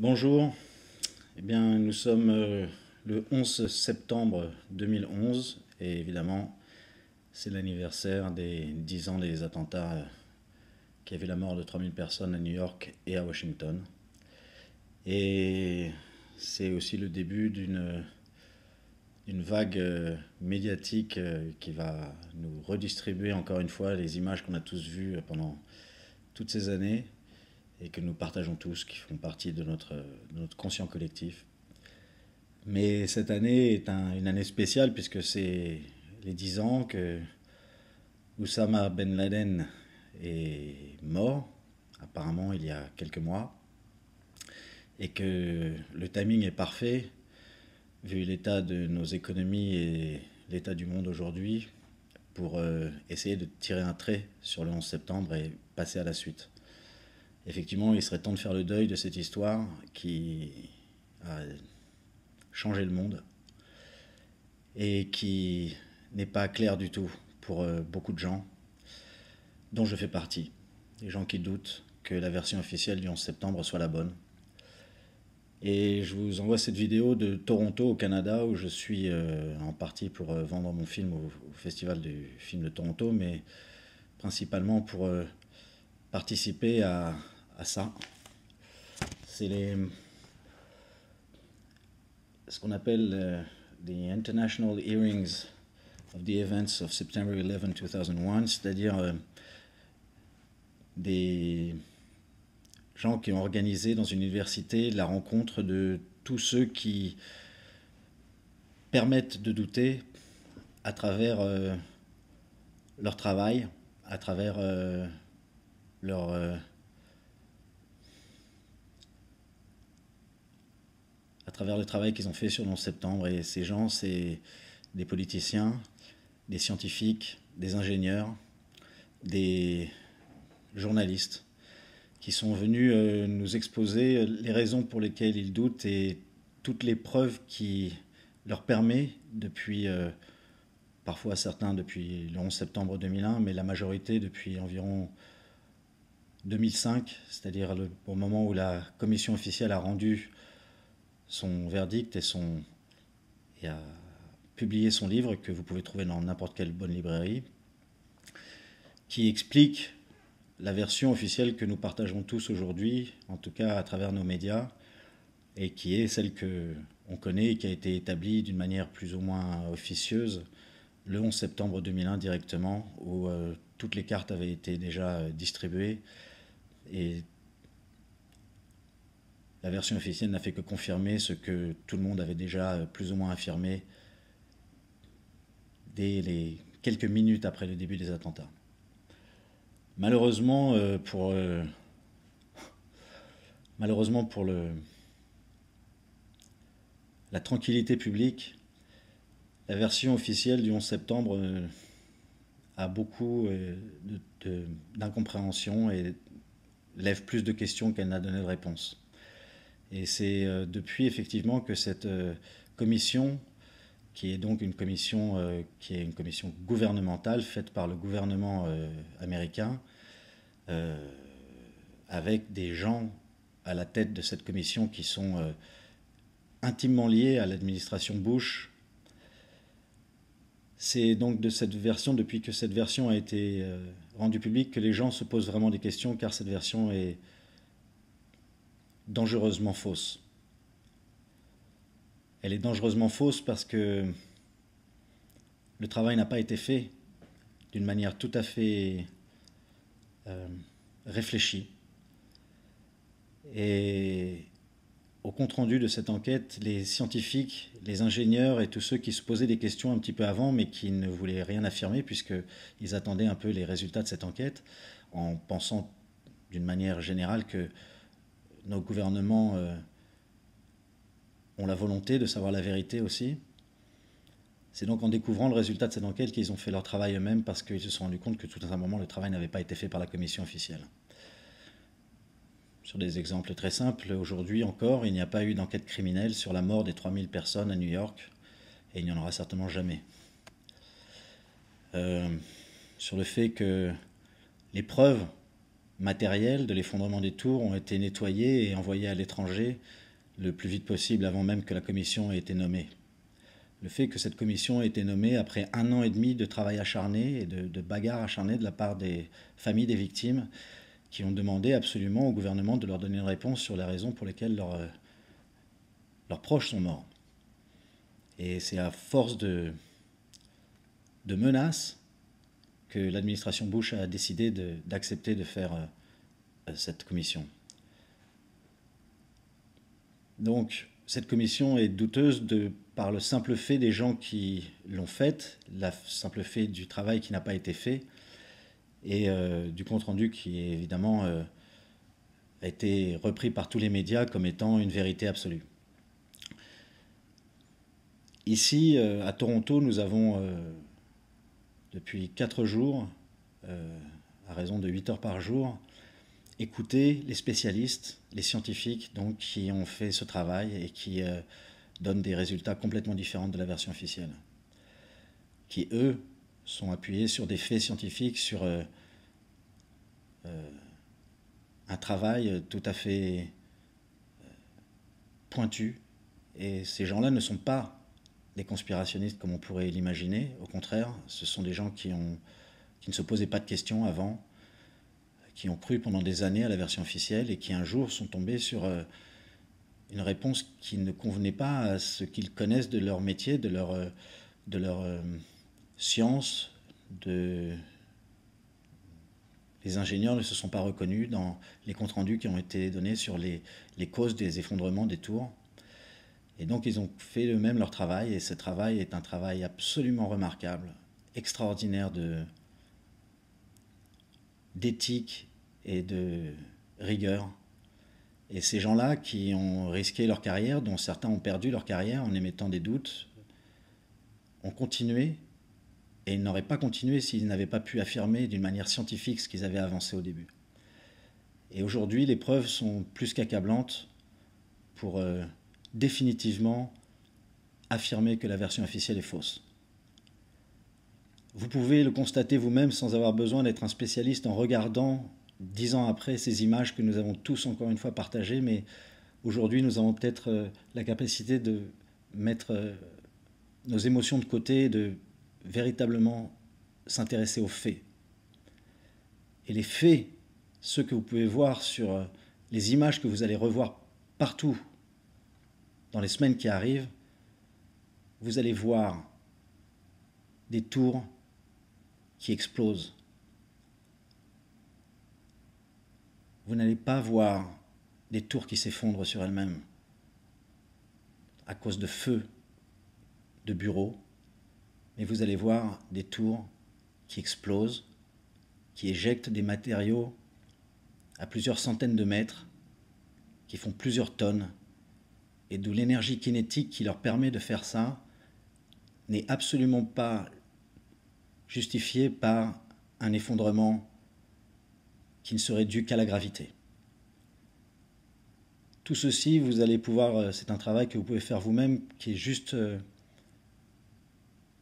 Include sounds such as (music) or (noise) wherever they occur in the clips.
Bonjour, eh bien, nous sommes euh, le 11 septembre 2011 et évidemment c'est l'anniversaire des 10 ans des attentats euh, qui avaient la mort de 3000 personnes à New York et à Washington. Et c'est aussi le début d'une vague euh, médiatique qui va nous redistribuer encore une fois les images qu'on a tous vues pendant toutes ces années et que nous partageons tous, qui font partie de notre, de notre conscient collectif. Mais cette année est une année spéciale puisque c'est les dix ans que Oussama Ben Laden est mort, apparemment il y a quelques mois, et que le timing est parfait, vu l'état de nos économies et l'état du monde aujourd'hui, pour euh, essayer de tirer un trait sur le 11 septembre et passer à la suite effectivement, il serait temps de faire le deuil de cette histoire qui a changé le monde et qui n'est pas claire du tout pour euh, beaucoup de gens, dont je fais partie, des gens qui doutent que la version officielle du 11 septembre soit la bonne. Et je vous envoie cette vidéo de Toronto au Canada où je suis euh, en partie pour euh, vendre mon film au, Festival du film de Toronto, mais principalement pour participer à à ça. C'est ce qu'on appelle les euh, the international hearings of the events of September 11, 2001, c'est-à-dire euh, des gens qui ont organisé dans une université la rencontre de tous ceux qui permettent de douter à travers euh, leur travail, à travers leur travers le travail qu'ils ont fait sur le 11 septembre. Et ces gens, c'est des politiciens, des scientifiques, des ingénieurs, des journalistes qui sont venus euh, nous exposer les raisons pour lesquelles ils doutent et toutes les preuves qui leur permet, depuis euh, parfois certains depuis le 11 septembre 2001, mais la majorité depuis environ 2005, c'est-à-dire au moment où la commission officielle a rendu son verdict et, son, a publié son livre que vous pouvez trouver dans n'importe quelle bonne librairie, qui explique la version officielle que nous partageons tous aujourd'hui, en tout cas à travers nos médias, et qui est celle que on connaît et qui a été établie d'une manière plus ou moins officieuse le 11 septembre 2001 directement, où euh, toutes les cartes avaient été déjà euh, distribuées et la version officielle n'a fait que confirmer ce que tout le monde avait déjà euh, plus ou moins affirmé dès les quelques minutes après le début des attentats. Malheureusement euh, pour euh, (laughs) malheureusement pour le la tranquillité publique, la version officielle du 11 septembre a beaucoup d'incompréhension et lève plus de questions qu'elle n'a donné de réponses. Et c'est euh, depuis effectivement que cette euh, commission, qui est donc une commission, euh, qui est une commission gouvernementale faite par le gouvernement américain, avec des gens à la tête de cette commission qui sont intimement liés à l'administration Bush. C'est donc de cette version, depuis que cette version a été rendue publique, que les gens se posent vraiment des questions, car cette version est dangereusement fausse. Elle est dangereusement fausse parce que le travail n'a pas été fait d'une manière tout à fait euh, réfléchie. Et au compte-rendu de cette enquête, les scientifiques, les ingénieurs et tous ceux qui se posaient des questions un petit peu avant, mais qui ne voulaient rien affirmer, puisqu'ils attendaient un peu les résultats de cette enquête, en pensant d'une manière générale que nos gouvernements euh, ont la volonté de savoir la vérité aussi. C'est donc en découvrant le résultat de cette enquête qu'ils ont fait leur travail eux-mêmes parce qu'ils se sont rendus compte que tout à un moment le travail n'avait pas été fait par la commission officielle. Sur des exemples très simples, aujourd'hui encore, il n'y a pas eu d'enquête criminelle sur la mort des 3000 personnes à New York et il n'y en aura certainement jamais. Euh, sur le fait que les preuves matériels de l'effondrement des tours ont été nettoyés et envoyés à l'étranger le plus vite possible avant même que la commission ait été nommée. Le fait que cette commission ait été nommée après un an et demi de travail acharné et de, de bagarres acharnées de la part des familles des victimes qui ont demandé absolument au gouvernement de leur donner une réponse sur les raisons pour lesquelles leurs, euh, leurs proches sont morts. Et c'est à force de, de menaces l'administration Bush a décidé d'accepter de, faire euh, euh, cette commission. Donc, cette commission est douteuse de, par le simple fait des gens qui l'ont faite, le simple fait du travail qui n'a pas été fait, et euh, du compte-rendu qui, évidemment, a été repris par tous les médias comme étant une vérité absolue. Ici, à Toronto, nous avons depuis quatre jours, euh, à raison de 8 heures par jour, écouter les spécialistes, les scientifiques donc, qui ont fait ce travail et qui euh, donnent des résultats complètement différents de la version officielle, qui eux sont appuyés sur des faits scientifiques, sur euh, un travail tout à fait pointu. Et ces gens-là ne sont pas des conspirationnistes comme on pourrait l'imaginer. Au contraire, ce sont des gens qui, ont, qui ne se posaient pas de questions avant, qui ont cru pendant des années à la version officielle et qui un jour sont tombés sur euh, une réponse qui ne convenait pas à ce qu'ils connaissent de leur métier, de leur, euh, de leur euh, science, de... Les ingénieurs ne se sont pas reconnus dans les comptes rendus qui ont été donnés sur les causes des effondrements des tours. Et donc ils ont fait eux-mêmes leur travail, et ce travail est un travail absolument remarquable, extraordinaire de d'éthique et de rigueur. Et ces gens-là qui ont risqué leur carrière, dont certains ont perdu leur carrière en émettant des doutes, ont continué et ils n'auraient pas continué s'ils n'avaient pas pu affirmer d'une manière scientifique ce qu'ils avaient avancé au début. Et aujourd'hui, les preuves sont plus qu'accablantes pour euh, définitivement affirmer que la version officielle est fausse. Vous pouvez le constater vous-même sans avoir besoin d'être un spécialiste en regardant dix ans après ces images que nous avons tous encore une fois partagées, mais aujourd'hui nous avons peut-être euh, la capacité de mettre euh, nos émotions de côté et de véritablement s'intéresser aux faits. Et les faits, ceux que vous pouvez voir sur euh, les images que vous allez revoir partout dans les semaines qui arrivent, vous allez voir des tours qui explosent. Vous n'allez pas voir des tours qui s'effondrent sur elles-mêmes à cause de feux de bureaux, mais vous allez voir des tours qui explosent, qui éjectent des matériaux à plusieurs centaines de mètres, qui font plusieurs tonnes et d'où l'énergie kinétique qui leur permet de faire ça n'est absolument pas justifiée par un effondrement qui ne serait dû qu'à la gravité. Tout ceci, vous allez pouvoir, euh, c'est un travail que vous pouvez faire vous-même, qui est juste euh,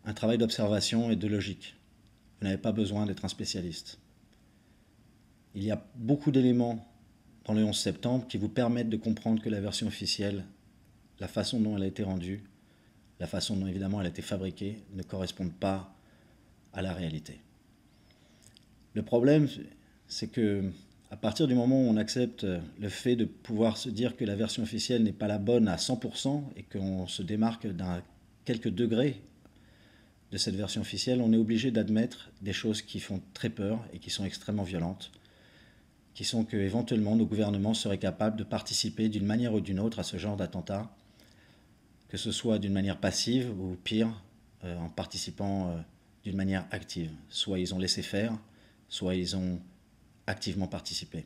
un travail d'observation et de logique. Vous n'avez pas besoin d'être un spécialiste. Il y a beaucoup d'éléments dans le 11 septembre qui vous permettent de comprendre que la version officielle la façon dont elle a été rendue, la façon dont évidemment elle a été fabriquée, ne correspondent pas à la réalité. Le problème, c'est que à partir du moment où on accepte le fait de pouvoir se dire que la version officielle n'est pas la bonne à 100% et qu'on se démarque d'un quelques degrés de cette version officielle, on est obligé d'admettre des choses qui font très peur et qui sont extrêmement violentes, qui sont que éventuellement nos gouvernements seraient capables de participer d'une manière ou d'une autre à ce genre d'attentat que ce soit d'une manière passive ou pire, euh, en participant euh, d'une manière active. Soit ils ont laissé faire, soit ils ont activement participé.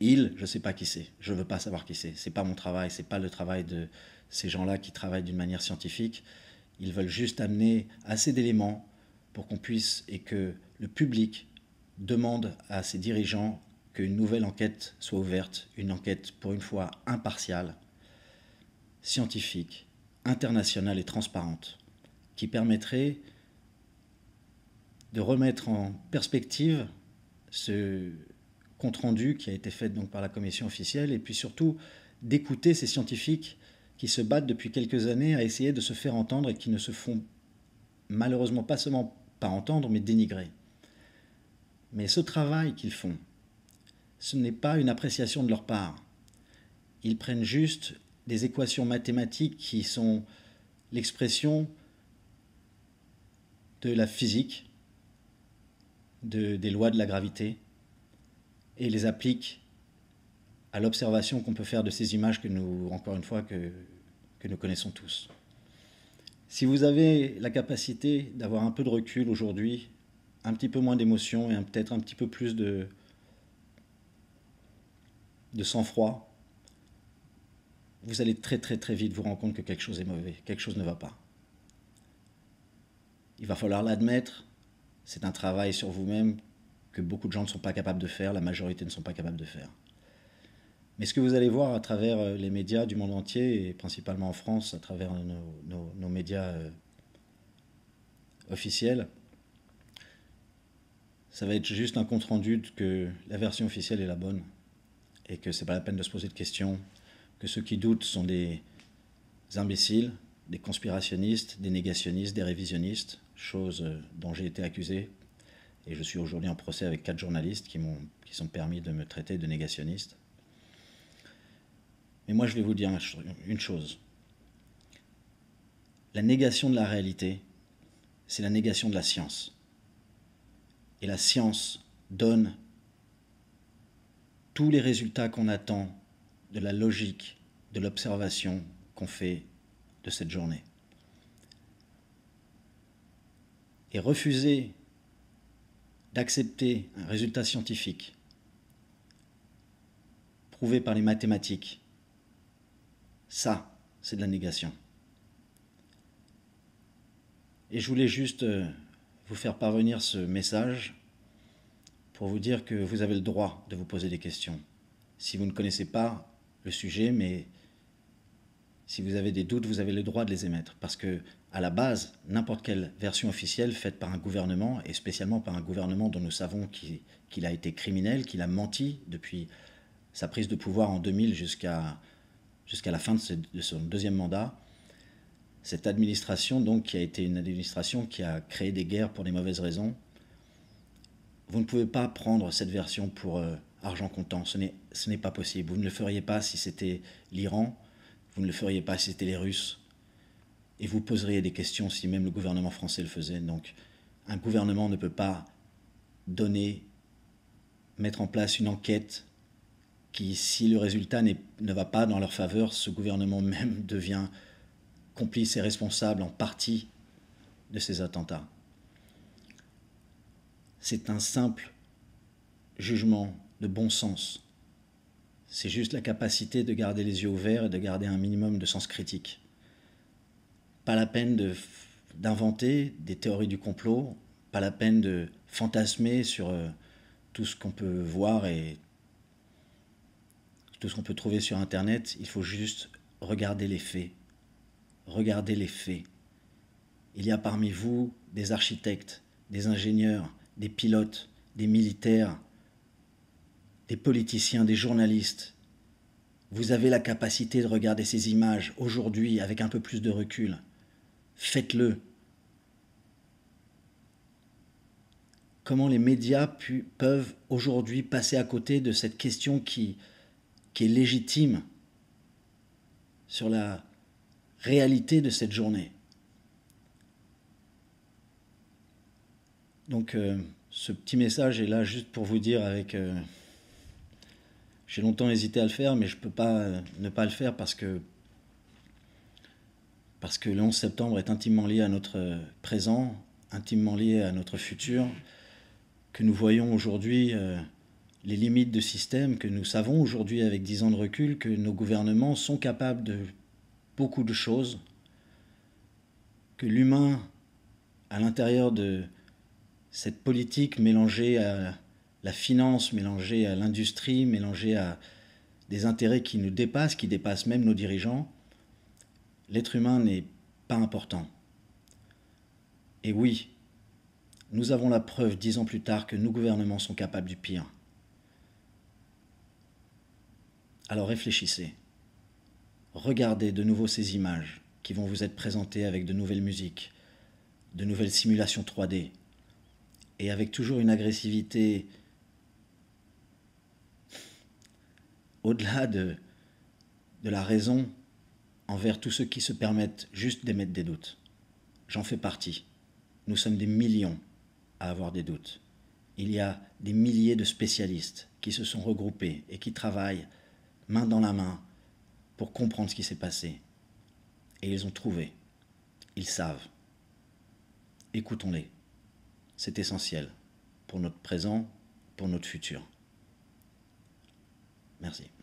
Ils, je ne sais pas qui c'est, je ne veux pas savoir qui c'est, ce n'est pas mon travail, ce n'est pas le travail de ces gens-là qui travaillent d'une manière scientifique. Ils veulent juste amener assez d'éléments pour qu'on puisse et que le public demande à ses dirigeants qu'une nouvelle enquête soit ouverte, une enquête pour une fois impartiale, scientifique, internationale et transparente, qui permettrait de remettre en perspective ce compte-rendu qui a été fait donc par la commission officielle, et puis surtout d'écouter ces scientifiques qui se battent depuis quelques années à essayer de se faire entendre et qui ne se font malheureusement pas seulement pas entendre, mais dénigrer. Mais ce travail qu'ils font, ce n'est pas une appréciation de leur part. Ils prennent juste des équations mathématiques qui sont l'expression de la physique, de, des lois de la gravité, et les applique à l'observation qu'on peut faire de ces images que nous, encore une fois, que, que nous connaissons tous. Si vous avez la capacité d'avoir un peu de recul aujourd'hui, un petit peu moins d'émotion et peut-être un petit peu plus de, de sang-froid, vous allez très très très vite vous rendre compte que quelque chose est mauvais, quelque chose ne va pas. Il va falloir l'admettre, c'est un travail sur vous-même que beaucoup de gens ne sont pas capables de faire, la majorité ne sont pas capables de faire. Mais ce que vous allez voir à travers euh, les médias du monde entier, et principalement en France, à travers nos, médias euh, officiels, ça va être juste un compte-rendu que la version officielle est la bonne et que c'est pas la peine de se poser de questions, que ceux qui doutent sont des imbéciles, des conspirationnistes, des négationnistes, des révisionnistes, chose euh, dont j'ai été accusé. Et je suis aujourd'hui en procès avec quatre journalistes qui, m'ont, qui sont permis de me traiter de négationniste. Mais moi, je vais vous dire une chose. La négation de la réalité, c'est la négation de la science. Et la science donne tous les résultats qu'on attend de la logique, de l'observation qu'on fait de cette journée. Et refuser d'accepter un résultat scientifique prouvé par les mathématiques, ça, c'est de la négation. Et je voulais juste euh, vous faire parvenir ce message pour vous dire que vous avez le droit de vous poser des questions. Si vous ne connaissez pas le sujet, mais si vous avez des doutes, vous avez le droit de les émettre. Parce que, à la base, n'importe quelle version officielle faite par un gouvernement, et spécialement par un gouvernement dont nous savons qu'il a été criminel, qu'il a menti depuis sa prise de pouvoir en 2000 jusqu'à jusqu'à la fin de, son deuxième mandat, cette administration, donc, qui a été une administration qui a créé des guerres pour des mauvaises raisons, vous ne pouvez pas prendre cette version pour. Euh, argent comptant. Ce n'est pas possible. Vous ne le feriez pas si c'était l'Iran, vous ne le feriez pas si c'était les Russes. Et vous poseriez des questions si même le gouvernement français le faisait. Donc un gouvernement ne peut pas donner, mettre en place une enquête qui, si le résultat ne va pas dans leur faveur, ce gouvernement même (laughs) devient complice et responsable en partie de ces attentats. C'est un simple jugement de bon sens. C'est juste la capacité de garder les yeux ouverts et de garder un minimum de sens critique. Pas la peine d'inventer des théories du complot, pas la peine de fantasmer sur euh, tout ce qu'on peut voir et tout ce qu'on peut trouver sur Internet. Il faut juste regarder les faits. Regardez les faits. Il y a parmi vous des architectes, des ingénieurs, des pilotes, des militaires, des politiciens, des journalistes. Vous avez la capacité de regarder ces images aujourd'hui avec un peu plus de recul. Faites-le. Comment les médias peuvent aujourd'hui passer à côté de cette question qui, est légitime sur la réalité de cette journée. Donc euh, ce petit message est là juste pour vous dire avec... Euh, j'ai longtemps hésité à le faire, mais je ne peux pas euh, ne pas le faire parce que, parce que le 11 septembre est intimement lié à notre euh, présent, intimement lié à notre futur, que nous voyons aujourd'hui euh, les limites de système, que nous savons aujourd'hui avec dix ans de recul que nos gouvernements sont capables de beaucoup de choses, que l'humain, à l'intérieur de cette politique mélangée à la finance mélangée à l'industrie, mélangée à des intérêts qui nous dépassent, qui dépassent même nos dirigeants, l'être humain n'est pas important. Et oui, nous avons la preuve dix ans plus tard que nos gouvernements sont capables du pire. Alors réfléchissez. Regardez de nouveau ces images qui vont vous être présentées avec de nouvelles musiques, de nouvelles simulations 3D, et avec toujours une agressivité au-delà de, de la raison envers tous ceux qui se permettent juste d'émettre des doutes. J'en fais partie. Nous sommes des millions à avoir des doutes. Il y a des milliers de spécialistes qui se sont regroupés et qui travaillent main dans la main pour comprendre ce qui s'est passé. Et ils ont trouvé. Ils savent. Écoutons-les. C'est essentiel pour notre présent, pour notre futur. Merci.